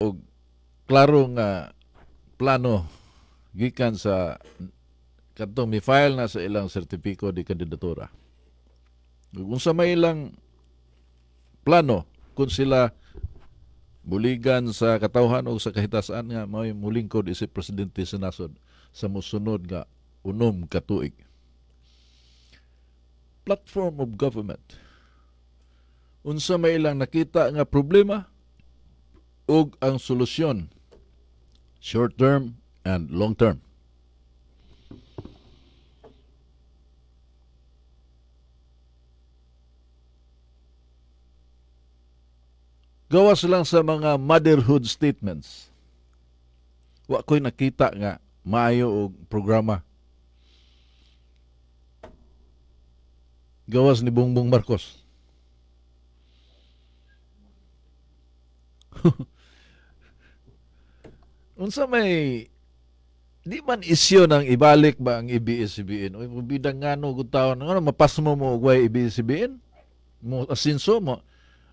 og klaro nga plano gikan sa kantong mi-file na sa ilang sertipiko di kandidatura. Kung sa may ilang plano kung sila buligan sa katawhan o sa kahitasan nga may mulingkod isip presidente sa nasod sa musunod nga unom ka tuig. Platform of government. Unsa may ilang nakita nga problema, ug ang solusyon short term and long term. Gawas lang sa mga motherhood statements. Wa ko'y nakita nga maayo og programa. Gawas ni Bongbong Marcos. unsa may di man isyo nang ibalik ba ang IBS-CBN? Uy, bidang nga no, gutaon, ano, mapasmo mo ugway IBS-CBN? Mo asinso mo,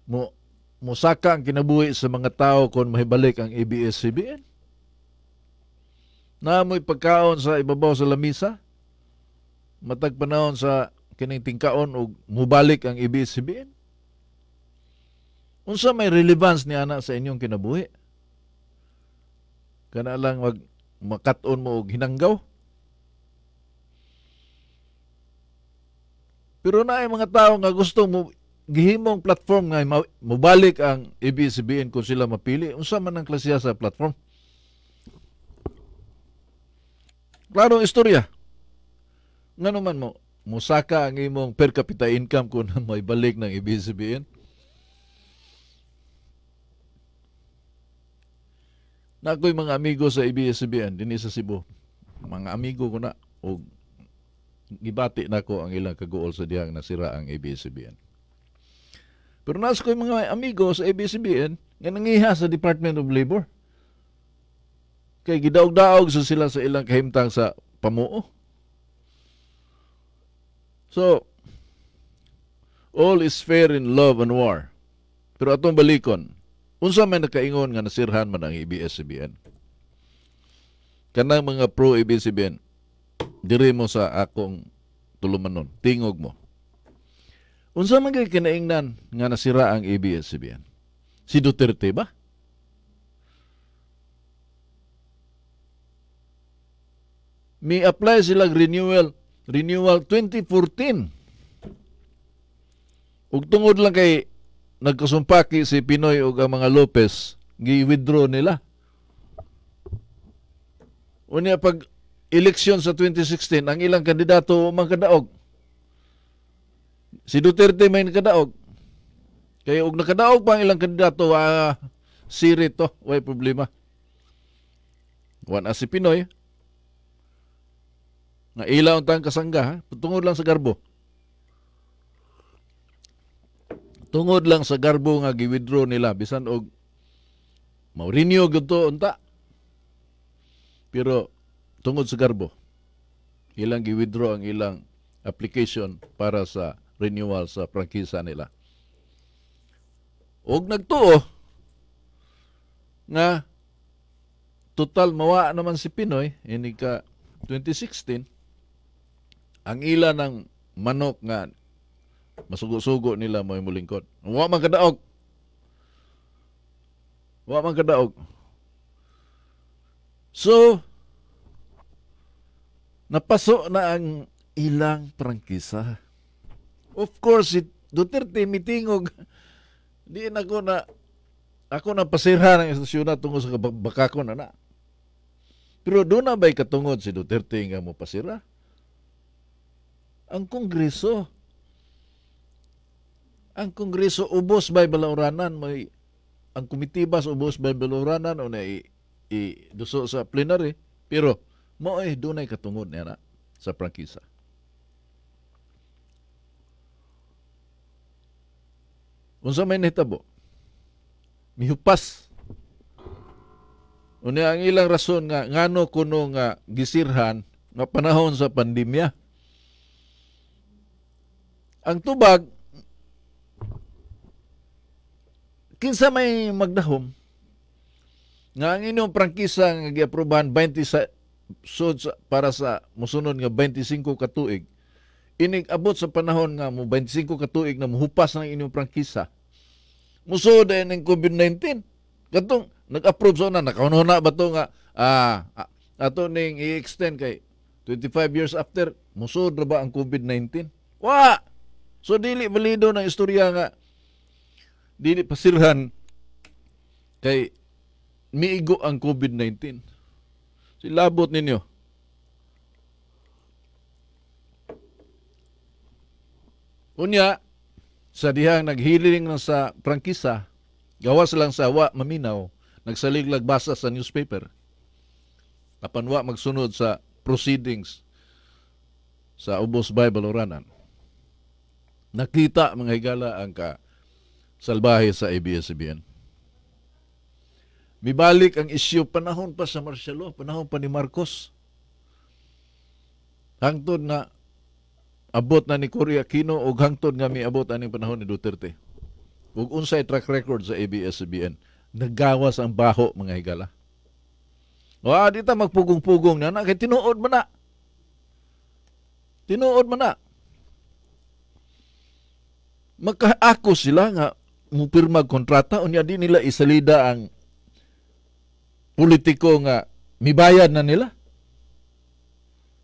mo, mo saka ang kinabuhi sa mga tao kung mahibalik ang IBS-CBN? Namoy pagkaon sa ibabaw sa lamisa? Matag panahon sa kining tingkaon o mubalik ang IBS-CBN? Unsa may relevance ni ana sa inyong kinabuhi? Kana lang mag makaton mo og hinanggaw. Pero na ay mga tao nga gusto mo gihimong platform nga mobalik ang ABS-CBN kung sila mapili. Unsa man ang klasiya sa platform? Klarong istorya. Ngano man mo, musaka ang imong per capita income kung may balik ng ABS-CBN. na ako'y mga amigo sa ABS-CBN dinhi sa Cebu. Mga amigo ko na og gibati na ko ang ilang kagool sa dihang nasira ang ABS-CBN. Pero nas ko'y mga amigo sa ABS-CBN nga nangiha sa Department of Labor. Kay gidaog-daog sa sila sa ilang kahimtang sa pamuo. So, all is fair in love and war. Pero atong balikon, Unsa man nakaingon nga nasirhan man ang ABS-CBN? E Kanang mga pro ABS-CBN, e diri mo sa akong tulumanon, tingog mo. Unsa man kay kinaingnan nga nasira ang ABS-CBN? E si Duterte ba? May apply sila renewal renewal 2014. Ug tungod lang kay nagkasumpaki si Pinoy o ang mga Lopez, gi-withdraw nila. Unya pag eleksyon sa 2016, ang ilang kandidato man kadaog. Si Duterte may nakadaog. Kaya og nakadaog pa ang ilang kandidato, ah, siri to, way problema. Wan si Pinoy, nga ilaw ang tang kasangga, tungod lang sa garbo. Tungod lang sa garbo nga giwithdraw nila bisan og Maurinho gito unta. Pero tungod sa garbo, ilang giwithdraw ang ilang application para sa renewal sa prangkisa nila. Og nagtuo nga total mawa naman si Pinoy ini ka 2016 ang ila ng manok nga Masugo-sugo nila mo mulingkod. Wa man kadaog. Wa man kadaog. So, napaso na ang ilang prangkisa. Of course, it, Duterte mitingog. Diin ako na ako na pasirha ng istasyon na tungo sa bakakon na na. Pero doon na ba'y katungod si Duterte nga mo pasira? Ang Kongreso, ang Kongreso ubos by balauranan may ang komitibas ubos by balauranan o na i, i duso sa plenary pero mo ay dunay katungod niya na sa prangkisa. Unsa may nahitabo? Mihupas. Una ang ilang rason nga ngano kuno nga gisirhan nga panahon sa pandemya. Ang tubag kinsa may magdahom nga ang inyong prangkisa nga giaprobahan 20 sa sud para sa musunod nga 25 ka tuig inig abot sa panahon nga mo 25 ka tuig na mohupas ng inyong prangkisa musud ay ng COVID-19 katong nag-approve sa una nakauno na ba to nga ah, ah ato ning i-extend kay 25 years after musud ra ba ang COVID-19 wa so dili balido ng istorya nga dili pasirhan kay miigo ang COVID-19. Silabot ninyo. Unya, sa dihang naghiling na sa prangkisa, gawas lang sa wa maminaw, nagsaliglag basa sa newspaper. Napanwa magsunod sa proceedings sa Ubos Bible Oranan. Nakita mga higala ang ka salbahe sa ABS-CBN. Mibalik ang isyu panahon pa sa Marcelo, panahon pa ni Marcos. Hangtod na abot na ni Cory Aquino o hangtod nga miabot aning panahon ni Duterte. Ug unsay track record sa ABS-CBN, naggawas ang baho mga higala. Wa ah, di ta magpugong-pugong na na kay tinuod man na. Tinuod man na makaako sila nga mupirma kontrata unya di nila isalida ang politiko nga mibayad na nila.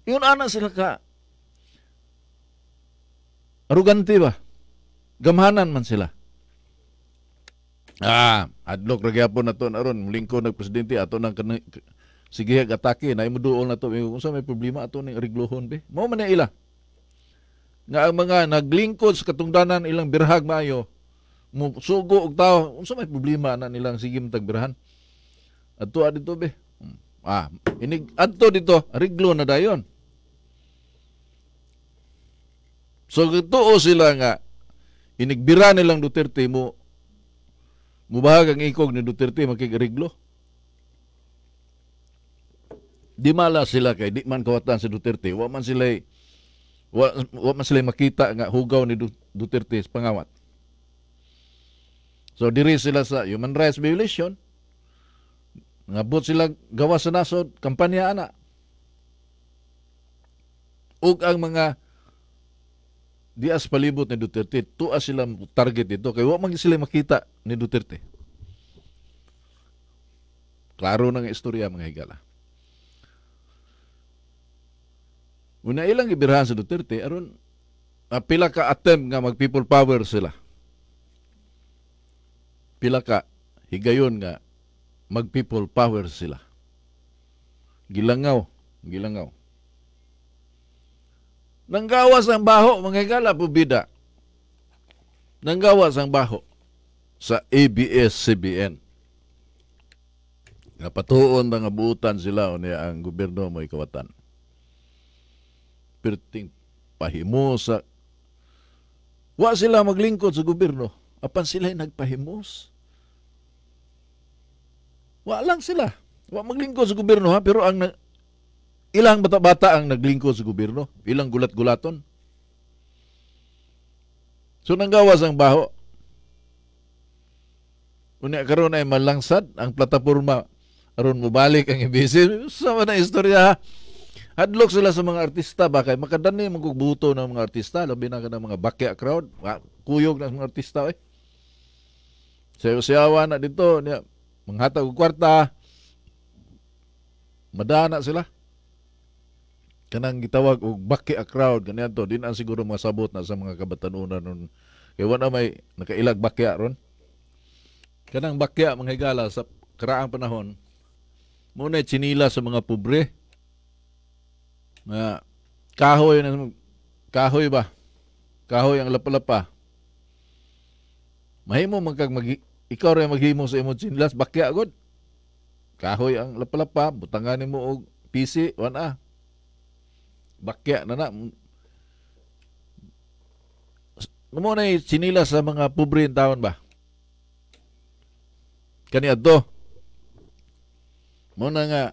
Yun ana sila ka arugante ba? Gamhanan man sila. Ah, adlok ra gyapon nato aron mulingko nag presidente ato nang kan sige atake na imo duol nato kung may problema ato ning reglohon be. mo man ila. Nga ang mga naglingkod sa katungdanan ilang birhag maayo sugo og tao unsa may problema na nilang sigim tagbirahan adto adto be hmm. ah inig adto dito riglo na dayon so gituo sila nga inigbira nilang Duterte mo mubahag ang ikog ni Duterte makigriglo di mala sila kay di man kawatan si Duterte wa man sila wa, wa man sila makita nga hugaw ni Duterte sa pangawat So diri sila sa human rights violation. Ngabot sila gawa sa nasod kampanya ana. Ug ang mga dias palibot ni Duterte, tuwa sila target dito kay wa man sila makita ni Duterte. Klaro na istorya mga higala. Una ilang gibirhan sa Duterte aron ah, pila ka attempt nga mag people power sila pila ka higayon nga mag people power sila. Gilangaw, gilangaw. Nanggawas ang baho, mga higala po bida. Nanggawas ang baho sa ABS-CBN. Napatuon na nga buutan sila niya ang gobyerno mo ikawatan. Perting pahimo sa... Wa sila maglingkod sa gobyerno apan sila'y nagpahimos. Wa lang sila. Wa maglingkod sa gobyerno ha, pero ang ilang bata-bata ang naglingkod sa gobyerno, ilang gulat-gulaton. So nanggawas ang baho. Unya karon ay malangsad ang plataporma aron mobalik ang IBC. Sama na istorya. Hadlok sila sa mga artista ba kay makadani magbuto ng mga artista labi na ng mga bakya crowd. Kuyog na mga artista eh. Sayaw-sayawa na dito, niya, manghatag og kwarta, madana sila. Kanang gitawag og baki a crowd, ganyan to, din ang siguro mga sabot na sa mga kabatanunan nun. Kaya wala may nakailag bakya ron. Kanang bakya mga higala sa karaang panahon, muna chinila sa mga pobre. Na kahoy na kahoy ba? Kahoy ang lapalapa. Mahimo man kag mag ikaw rin maghimo sa imong chinlas, bakya agad. Kahoy ang lapalapa, butangan mo og PC, wana. Ah. Bakya na na. Mo na sinilas sa mga pobre in taon ba? Kani adto. Mo na nga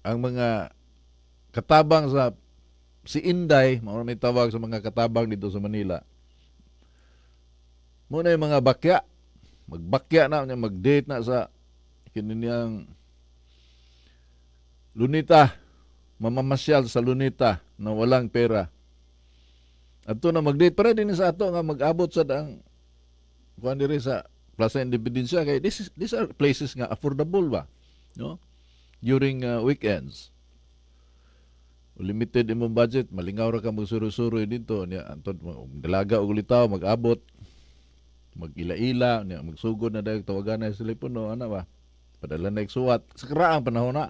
ang mga katabang sa si Inday, mao may tawag sa mga katabang dito sa Manila. Muna yung mga bakya, magbakya na niya, mag-date na sa kininiyang lunita, mamamasyal sa lunita na walang pera. At to na mag-date, pero din sa ato nga mag-abot sa dang kuan diri sa Plaza Independencia kay this is, these are places nga affordable ba no during uh, weekends limited imong budget malingaw ra ka magsuro-suro dito niya antod dalaga og litaw mag-abot magila-ila, magsugod na dahil tawagan na sa telepono, ano ba? Padala na suwat. Sa karaang panahon na.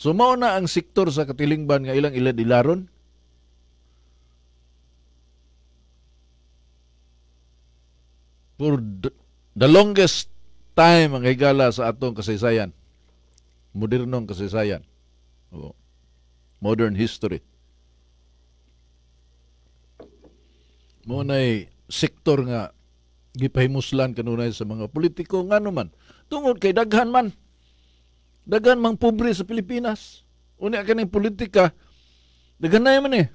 Sumao na ang sektor sa katilingban nga ilang ilad ilaron. For the longest time ang higala sa atong kasaysayan. Modernong kasaysayan. Modern history. mo nay sektor nga gipahimuslan kanunay sa mga politiko nga naman ano tungod kay daghan man daghan mang pobre sa Pilipinas unya kaning politika daghan na man eh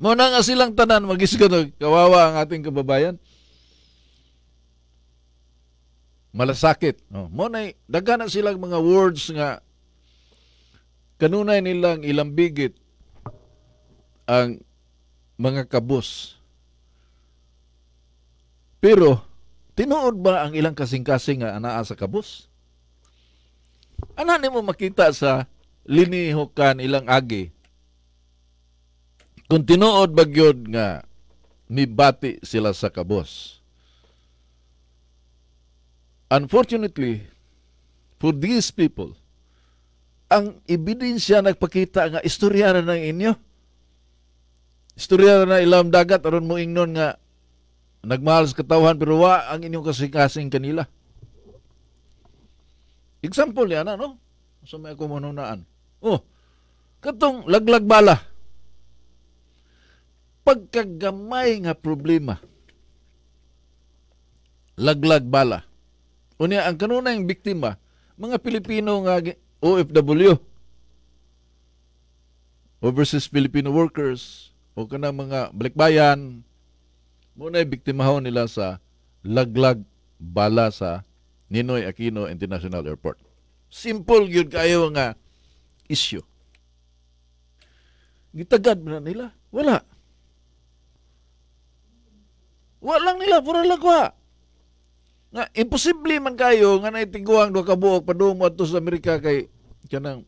mo na nga silang tanan magisgan kawawa ang ating kababayan malasakit oh, mo na daghan na silang mga words nga kanunay nilang ilambigit ang mga kabus. Pero, tinuod ba ang ilang kasing-kasing nga anaa sa kabos? Ana ni mo makita sa linihokan ilang agi. Kung tinuod ba gyud nga mibati sila sa kabos. Unfortunately, for these people, ang ebidensya nagpakita nga istorya na ng inyo Istorya na ilam dagat aron mo ingnon nga nagmahal sa katawhan pero wa ang inyong kasing-kasing kanila. Example yan, ano? So may ako manunaan. Oh, katong laglag bala. Pagkagamay nga problema. Laglag bala. Unya, ang kanunayang biktima, mga Pilipino nga OFW. Overseas Filipino Workers, o kanang mga balikbayan mo na biktimahon nila sa laglag bala sa Ninoy Aquino International Airport. Simple gyud kayo nga issue. Gitagad na nila. Wala. Walang nila pura lagwa. Nga imposible man kayo nga naitiguang duha ka buok padungog adto sa Amerika kay kanang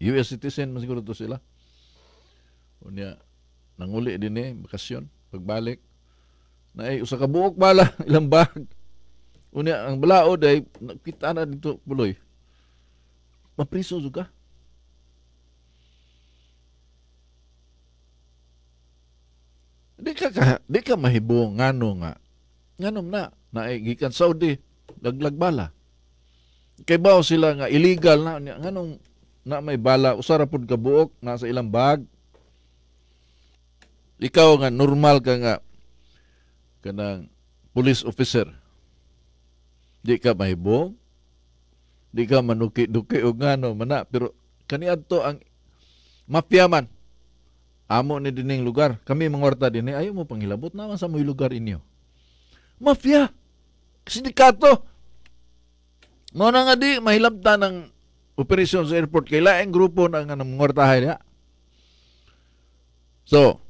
US citizen man siguro to sila. Unya, nanguli din eh, bakasyon, pagbalik. Na ay, usa ka buok bala, ilang bag. Unya, ang balaod ay, nakita na dito, puloy. Mapriso juga. Di ka, ka di ka mahibong ngano nga. Nganom na, naigikan Saudi, laglag bala. Kay bao sila nga illegal na, nganong na may bala, usara pod ka buok, sa ilang bag, ikaw nga normal ka nga kanang police officer di ka mahibong di ka manuki-duki nga no mana pero kaniadto ang mapyaman amo ni dining lugar kami mangorta dinhi ayo mo panghilabot naman sa moy lugar inyo mafia sindikato mo na nga di mahilabta ng operasyon sa airport kay laing grupo na nga mangortahay niya so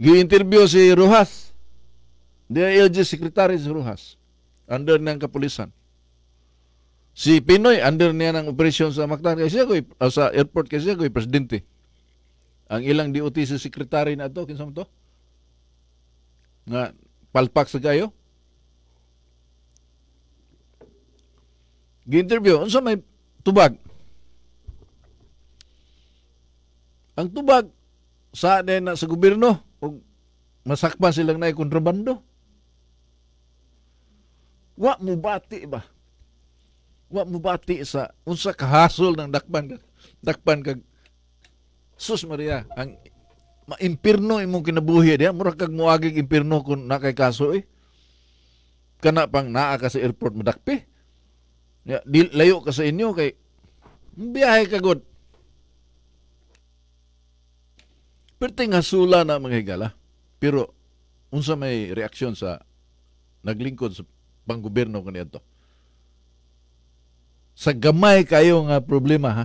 Gi-interview si Rojas, DILG Secretary si Rojas, under ng kapulisan. Si Pinoy, under niya ng operasyon sa Mactan, kasi ako, eh, ah, sa airport, kasi ako, eh, presidente. Ang ilang DOT si Secretary na ito, kinsa mo to? Na palpak sa gayo. Gi-interview, unsa may tubag? Ang tubag, sa na sa gobyerno, o masakpan silang naay kontrabando. Wa mo bati ba? Wa mo bati sa unsa kahasol ng dakpan kag dakpan kag Sus Maria ang maimpirno imong kinabuhi diha mura kag muagig impirno kun na kay kaso eh. Kana pang naa ka sa airport madakpi. Ya, di, layo ka sa inyo kay biyahe kagod. Pwerte nga sula na mga higala. Pero, unsa may reaksyon sa naglingkod sa panggobyerno kaniya to. Sa gamay kayo nga problema, ha?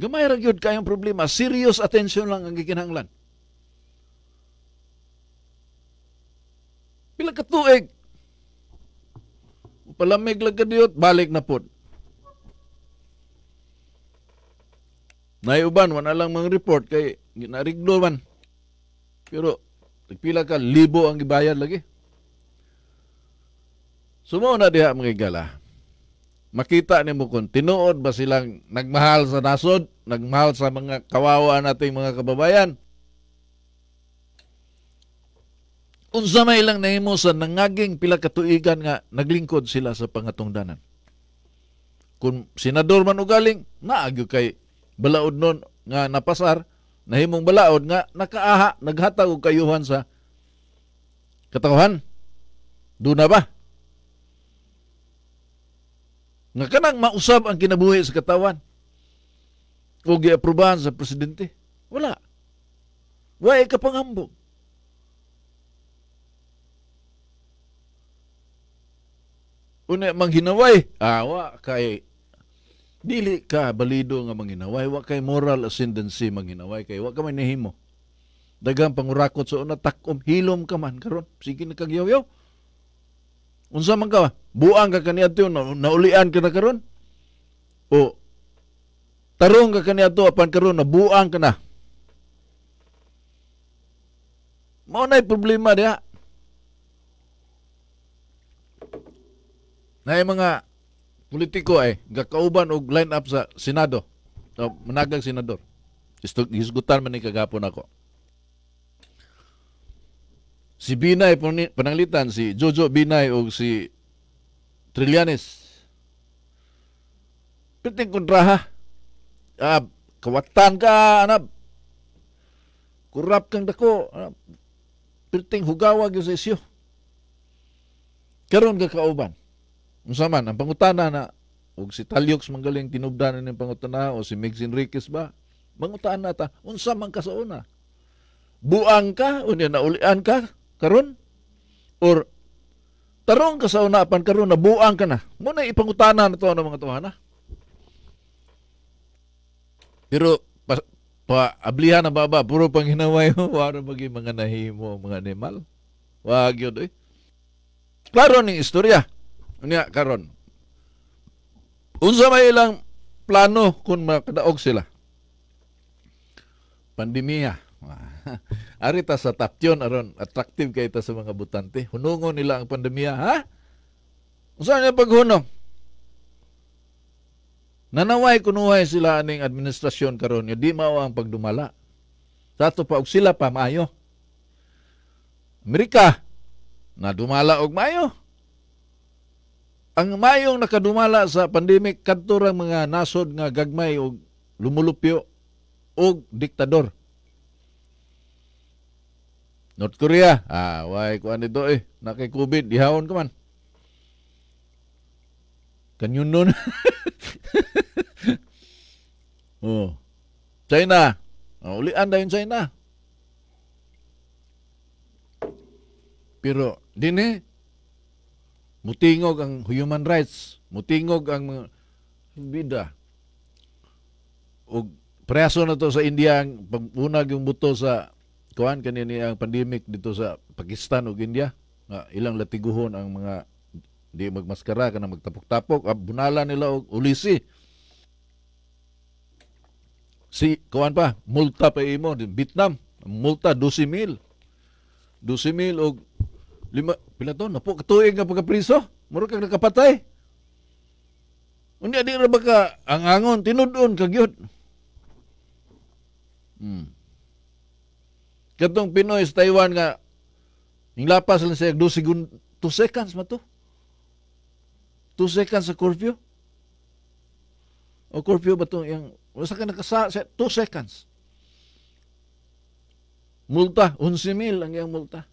Gamay ra gyud kayong problema. Serious attention lang ang gikinahanglan. Pila ka tuig. Palamig lang kadiyot, balik na pod. Naiuban, wala lang mga report kay ginariglo man. Pero nagpila ka libo ang gibayad lagi. Sumo na diha mga gala. Makita ni mo kung tinuod ba silang nagmahal sa nasod, nagmahal sa mga kawawa nating mga kababayan. Unsa may ilang nahimo sa nangaging pila katuigan nga naglingkod sila sa pangatungdanan. Kung senador man ugaling, naagyo kay balaod nun nga napasar, nahimong balaod nga nakaaha, naghatag og kayuhan sa katawhan. Doon na ba? Nga kanang mausab ang kinabuhi sa katawan o giaprobahan sa presidente. Wala. Wala ka pangambog. Una, manghinaway, awa kay dili ka balido nga manginaway wa kay moral ascendancy manginaway kay wa ka man nahimo daghang pangurakot sa una takom hilom ka man karon sige na kag yaw unsa man ka buang ka kaniadto na, naulian ka na karon o tarong ka kaniadto apan karon na buang ka na mao nay problema diha na mga politiko ay gakauban og line up sa Senado. So, managang senador. Hisgutan man ni kagapon ako. Si Binay pananglitan si Jojo Binay og si Trillanes. Piting kontraha. Ah, kawatan ka, anab. Kurap kang dako. Anab. Piting hugawag yung sa isyo. Karoon ka kauban unsa man ang pangutana na ug si Talyox manggaling tinubdan ni pangutana o si Megs Enriquez ba mangutana ta unsa man ka sa una buang ka unya na naulian ka karon or tarong ka sa una apan karon na buang ka na mo na ipangutana na to ano mga tuhan ha pero pa, pa ablihan na baba puro panghinaway mo waro magi mga nahimo mga animal wag yun eh klaro ning istorya Unya karon. Unsa may ilang plano kung makadaog sila? Pandemya. Ari ta sa tapyon aron attractive kay ta sa mga butante. Hunungon nila ang pandemya, ha? Unsa niya paghunong? Nanaway kunuhay sila aning administrasyon karon nga di mao ang pagdumala. Sa ato pa og sila pa maayo. Amerika na dumala og maayo. Ang mayong nakadumala sa pandemic kadto ra mga nasod nga gagmay og lumulupyo og diktador. North Korea, ah, why kuan dito eh, nakay COVID dihawon ka man. Kanyun nun. oh. China. Ah, uli ulian dayon China. Pero dini Mutingog ang human rights, mutingog ang bida. O preso na to sa India ang pagunag yung buto sa kuan kanini ang pandemic dito sa Pakistan ug India nga ilang latiguhon ang mga di magmaskara kana magtapok-tapok abunala ah, nila og ulisi si kuan pa multa pa imo di Vietnam multa 12,000 12,000 og Lima, pila to? po, katuig nga pagkapriso? Muro kang nakapatay? Unya di ra baka ang angon tinudon kagyot. Hmm. Katong Pinoy sa Taiwan nga ing lapas lang sa 2 segundo, 2 seconds man to. 2 seconds sa curfew. O curfew ba to yang wala ka nakasa 2 seconds. Multa 11,000 ang yang multa.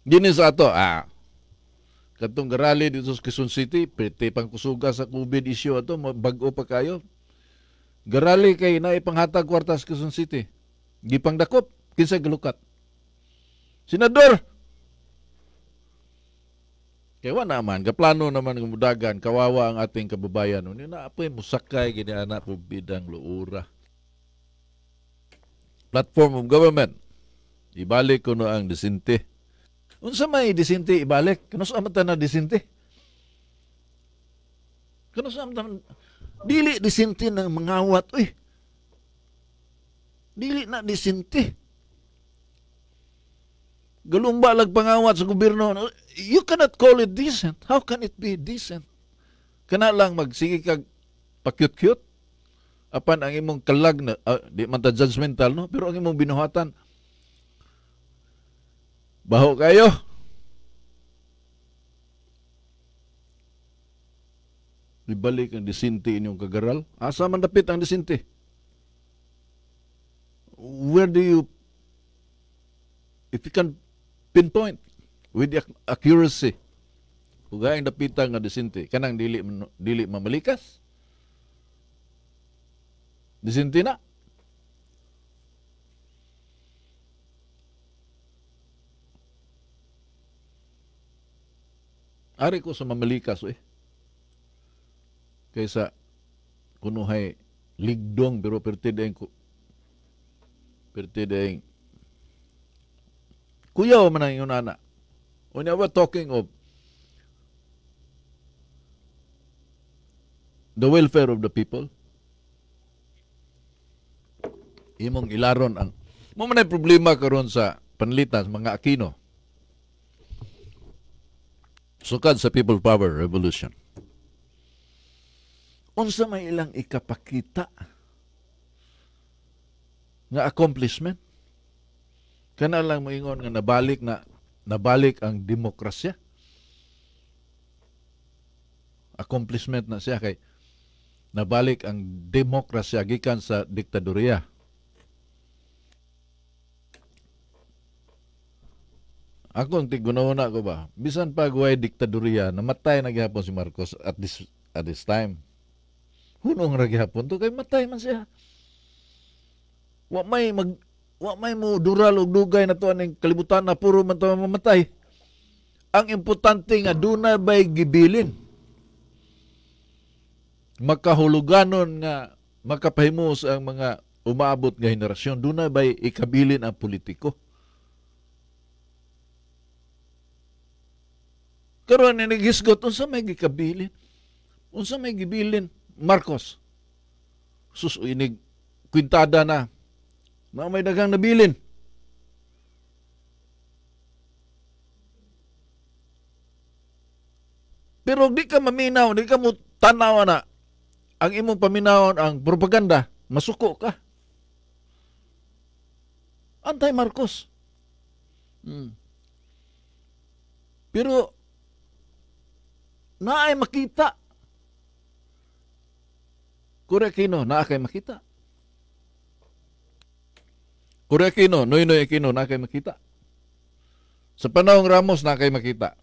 Dini ato, ah, katong garali dito sa Quezon City, pwede pang kusuga sa COVID issue ato, bago pa kayo. Garali kay na ipanghatag kwarta sa Quezon City. Gipang dakop, kinsa galukat. Senador! Kaya wala naman, kaplano naman ng mudagan, kawawa ang ating kababayan. Ano na apoy musakay gini anak po bidang luura. Platform of government. Ibalik ko no ang desinte. Unsa may disinte ibalik? Kano sa amta na disinte? Kano sa amta dili disinte ng mangawat uy. Dili na disinte. lag pangawat sa gobyerno. You cannot call it decent. How can it be decent? Kana lang magsige kag pakyut-kyut. Apan ang imong kalag na, uh, di man ta judgmental, no? Pero ang imong binuhatan, Baho kayo. Ibalik ang disinti inyong kagaral. Asa man dapit ang disinti? Where do you, if you can pinpoint with accuracy, ugaing dapitan ang disinti, kanang dili, dili mamalikas? Disinti na. Ari ko sa mamalikas eh. Kaysa kunuhay ligdong pero perti dahing perti dahing kuyaw man ang iyong When I was talking of the welfare of the people, imong ilaron ang mo man problema karon sa panlitan mga Aquino Sukad sa People Power Revolution. Unsa may ilang ikapakita nga accomplishment? Kana lang moingon nga nabalik na nabalik ang demokrasya. Accomplishment na siya kay nabalik ang demokrasya gikan sa diktadorya Ako ang tigunaw na ko ba? Bisan pa guway diktadorya, namatay na gihapon si Marcos at this at this time. Hunong ra gihapon to kay matay man siya. Wa may mag wa may mo dural og dugay na tuan aning kalibutan na puro man to mamatay. Ang importante nga dunay bay gibilin. Makahuluganon nga makapahimos ang mga umaabot nga henerasyon dunay bay ikabilin ang politiko Karon ni naghisgot unsa may gikabilin? Unsa may gibilin? Marcos. Sus inig kwintada na. Na may dagang nabilin. Pero di ka maminaw, di ka mo tanaw na ang imong paminawon ang propaganda, masuko ka. Antay Marcos. Hmm. Pero na ay makita. Kurekino, na kay makita. Kurekino, noy-noy kino, na kay makita. Sa panahong Ramos, na kay makita.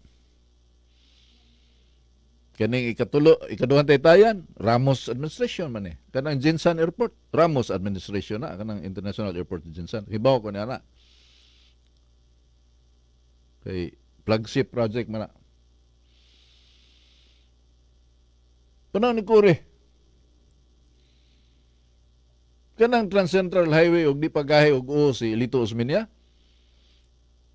Kaning ikatulo, ikaduhan tayan, Ramos administration man eh. Kanang Jinsan Airport, Ramos administration na, kanang International Airport Jinsan. Hibaw ko niya na. Kay flagship project man na. Kanang ni Kore. Kanang Transcentral Highway og di pagahi og oo si Lito Osminya.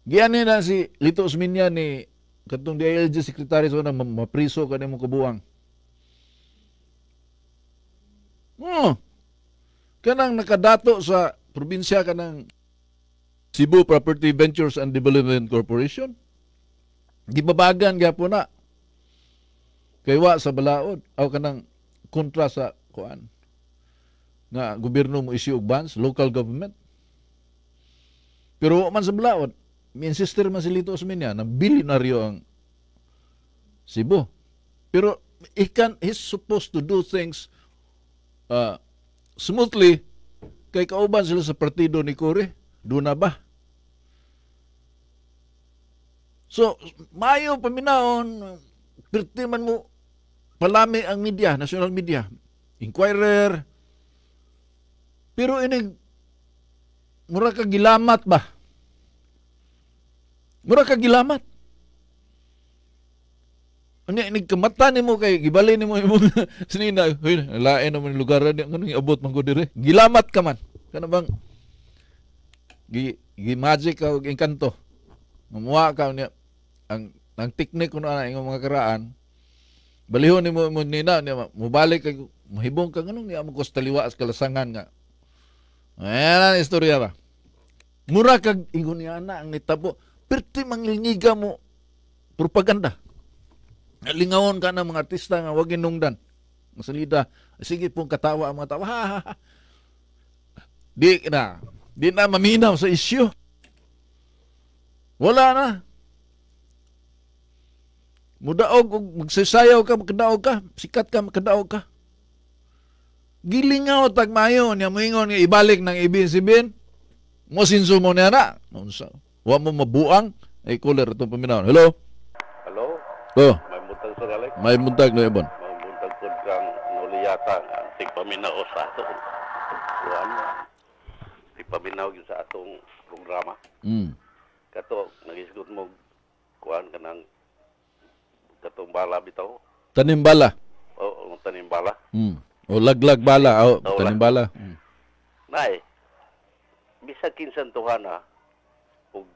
Giyani na si Lito Osminya ni katong DILG Secretary so na mapriso ka mo kabuang. Hmm. Kanang nakadato sa probinsya kanang Cebu Property Ventures and Development Corporation. Gibabagan gapon na Kaywa wa sa balaod, aw kanang kontra sa kuan nga gobyerno mo issue og bonds, local government. Pero man sa balaod, mi-insister man si Lito Osmeña na bilyonaryo ang Cebu. Pero he can, he's supposed to do things uh, smoothly kay kauban sila sa partido ni Kore. Doon na ba? So, mayo paminaon, pirti man mo palami ang media, national media, Inquirer. Pero inig mura ka gilamat ba? Mura ka gilamat. Ano inig kamata nimo kay gibali nimo imong sinina, hoy lain man lugar ni ngano abot man ko dire. Gilamat ka man. Kana bang gi, gi magic ka og engkanto. Mamuha ka niya ang ang teknik kuno ana ingong mga karaan Balihon ni mo mo nina ni mubalik kay mahibong kang anong ni amo kos taliwa as kalasangan nga. Ayan ang istorya ba. Mura kag ingon ni ana ang nitabo perti manglingiga mo propaganda. Lingawon ka ng mga artista nga wag inungdan. Ang sige pong katawa ang mga tao. Ha, ha, ha. Di na, di na maminaw sa isyu. Wala na. Mudaog og magsisayaw ka, magkadaog ka, sikat ka, magkadaog ka. Gilingaw tag mayo niya moingon nga ibalik ng ibin sibin. Mo sinso mo niya na. Unsa? Wa mo mabuang ay cooler itong paminahon. Hello? Hello? Oh. May muntag sa galik? May muntag no ibon. May muntag pod kang nuliyata ang tigpaminaw sa ato. Kuan. Tigpaminaw gyud sa atong programa. Mm. Kato nagisgot mo ka kanang Katumbala bitaw. Tanimbala. Oo, oh, tanimbala. Mm. O laglag bala, o oh, tanimbala. Mm. Nay, bisag kinsan tuhana, ug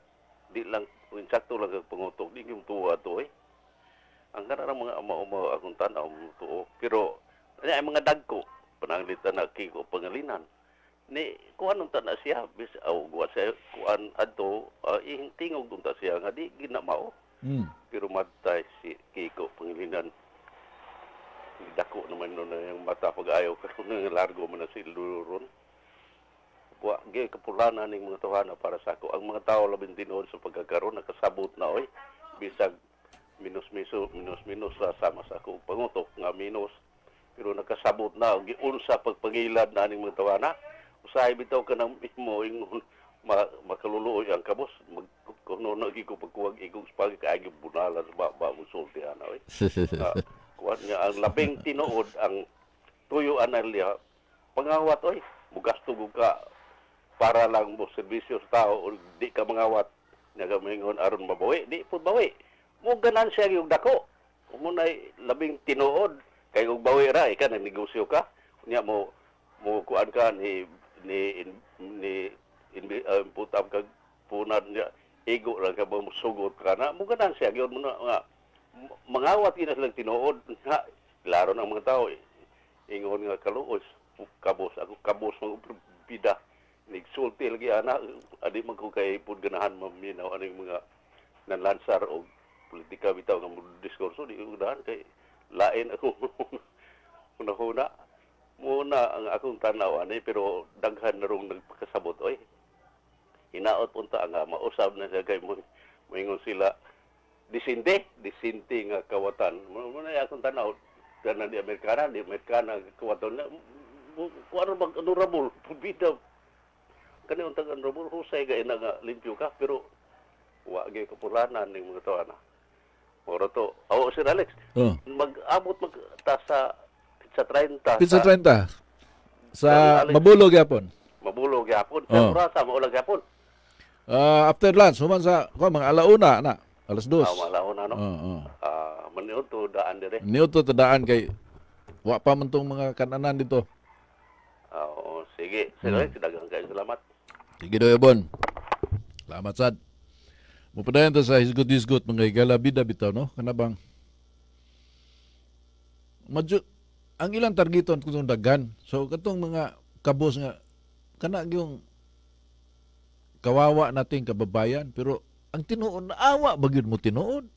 di lang kung sakto lang kag pangutok di gyud tuwa to eh. Ang kana mga ama mo akong tan-aw tuo, pero ay mga dagko pananglitan na kiko pangalinan ni kuan unta na siya bis aw oh, guwa siya kuan adto uh, tingog unta siya nga di ginamao Mm. Pero matay si Kiko Pangilinan. Dako naman nun na yung mata pag ayaw ka kung largo man na si Luron. Wa, gay kapulana ning mga tuhana para sa ako. Ang mga tao labing tinuon sa pagkakaroon, nakasabot na oy. Bisag minus-miso, minus-minus sa sama sa ako. Pangutok nga minus. Pero nakasabot na, giunsa pagpagilad na ning mga tuhana. Usahay bitaw ka ng mimo, ingon ma makaluluoy ang kabos mag kuno na gi ko pagkuwag igong kay kaagi bunala sa baba mo sulti ana oi uh, ah, nga ang labing tinuod ang tuyo analia pangawat oy mugasto mo ka para lang mo serbisyo sa tao o di ka mangawat nga gamingon aron mabawi di pud bawi mo ganan siya yung dako umunay labing tinuod kay og bawi ra ka nang negosyo ka nya mo mo kuan ka ni ni ni hindi uh, putang kag punan niya ego lang ka mo sugot ka na mo ganang siya gyud mo nga mangawat ina silang tinuod nga klaro ng mga tao eh. ingon nga kaluos kabos ako kabos mo bida nigsulti lagi ana adi man ko kay pud ganahan maminaw aning mga nanlansar og politika bitaw nga diskurso di udahan kay lain ako una-una muna ang akong tanaw ani pero daghan na rong nagpakasabot oy hinaot punta nga mausab na siya kay mo moingon sila disinte disinte nga kawatan mo na akong tanaw kana di Amerikana di Amerikana kawatan na kuano bang honorable pubida kani untang honorable husay ga ina nga limpyo ka pero wa gyud kapulanan ning mga tawana Oro to. awo oh, Sir Alex. Oh. Mag-abot mag ta sa Pizza 30. Pizza 30. Sa, sa Mabulog Yapon. Mabulog Yapon. Sa oh. Sa Maulag Yapon. Uh, after lunch, human sa ko mga alauna na, alas dos. Ah, alauna no. Oo. Oh, ah, oh. Ah. uh, meniuto daan dire. Meniuto to daan kay wa pa man tong mga kananan dito. Ah, oh, sige. Sige, hmm. daghang kay salamat. Sige do bon. Salamat sad. Mupadayon ta sa hisgot hisgot mga higala bida bitaw no, kanabang. Madyo ang ilang targeton kung daghan. So katong mga kabos nga kana yung Kawawa natin kababayan, pero ang tinuon, awa ba mo tinuod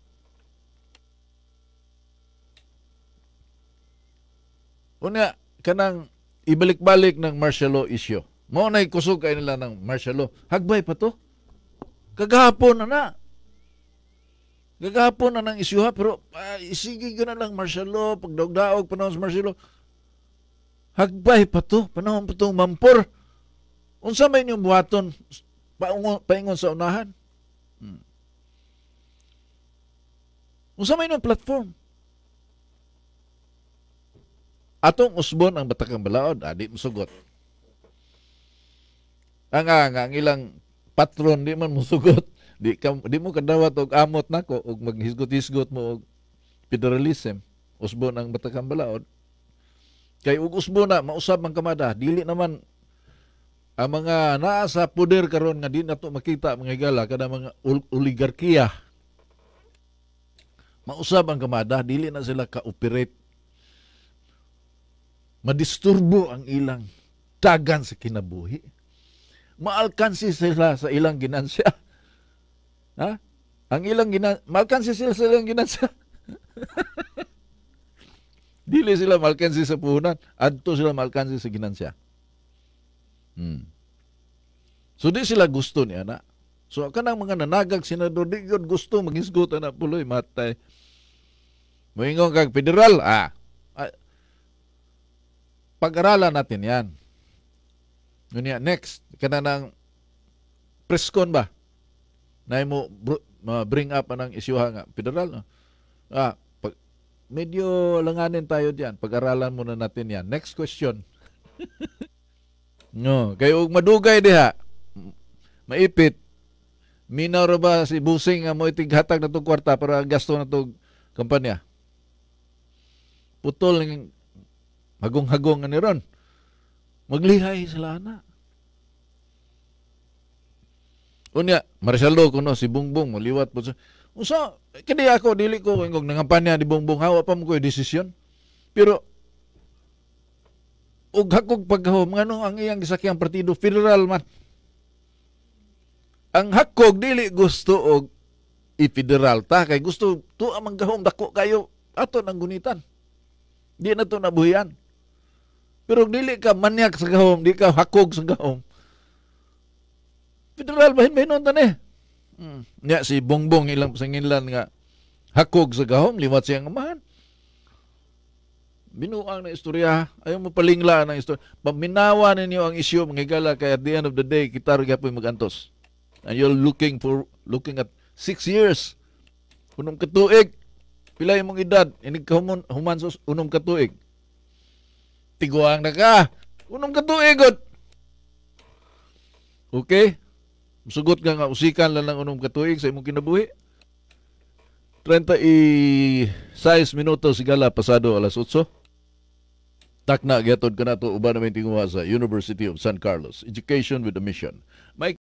Una, kanang ibalik-balik ng martial law issue. Mao na kusog kay nila ng martial law. Hagbay pa to. Kagahapon na na. Kagahapon na ng ha pero uh, ah, isigig na lang martial law, pagdaog-daog, panahon sa martial law. Hagbay pa to, panahon pa to mampor. Unsa may niyong buhaton, paingon, paingon sa unahan. Hmm. Unsa may nung platform? Atong usbon ang batakang balaod, adi ah, musugot. Ang nga, ang ilang patron di man musugot. Di, ka, di mo kadawat og amot nako og maghisgot-hisgot mo og federalism. Usbon ang batakang balaod. Kay og usbon na mausab ang kamada, dili naman ang mga nasa sa poder karon nga di nato makita mga higala kada mga oligarkiya mausab ang kamada dili na sila ka-operate madisturbo ang ilang tagan sa kinabuhi maalkansi sila sa ilang ginansya ha ang ilang ginan maalkansi sila sa ilang ginansya dili sila maalkansi sa puhunan adto sila maalkansi sa ginansya Hmm. So di sila gusto niya na. So kanang mga nanagag senador di gud gusto magisgot na puloy matay. Moingon kag federal ah. ah. Pag-aralan natin 'yan. Unya next kana nang preskon ba? Na mo bring up anang isyuha nga federal. Ah, pag, medyo langanin tayo diyan. Pag-aralan muna natin 'yan. Next question. No, kay og madugay diha. Maipit. Minaw ba si Busing nga mo itighatag natong kwarta para gasto natong kampanya. Putol ng hagong-hagong ani ron. Maglihay sila ana. Unya, Marcelo kuno si Bungbong maliwat po. Usa, kini ako dili ko ingog nangampanya ni Bungbong hawa pa mo ko desisyon. Pero ug hakog paghahom nganong ang iyang gisakyang partido federal man ang hakog dili gusto og i-federal ta kay gusto to ang manggahom dako kayo ato nang gunitan di na to nabuhian pero dili ka manyak sa gahom di ka hakog sa gahom federal bahin bahin ta ni hmm. nya si bongbong ilang pasanginlan nga hakog sa gahom liwat siyang amahan binuang na istorya ayo mo palingla na istorya paminawa ninyo ang isyu mangigala kay at the end of the day kita ra gyapon magantos and you're looking for looking at six years unom katuig, tuig pila imong edad inig ka human, human katuig. tiguang na ka unom ka tuig okay sugot nga nga usikan lang ng unom ka sa imong kinabuhi size minuto sigala pasado alas 8 Takna gyatod kanato uban namin tinguha sa University of San Carlos, Education with a Mission. May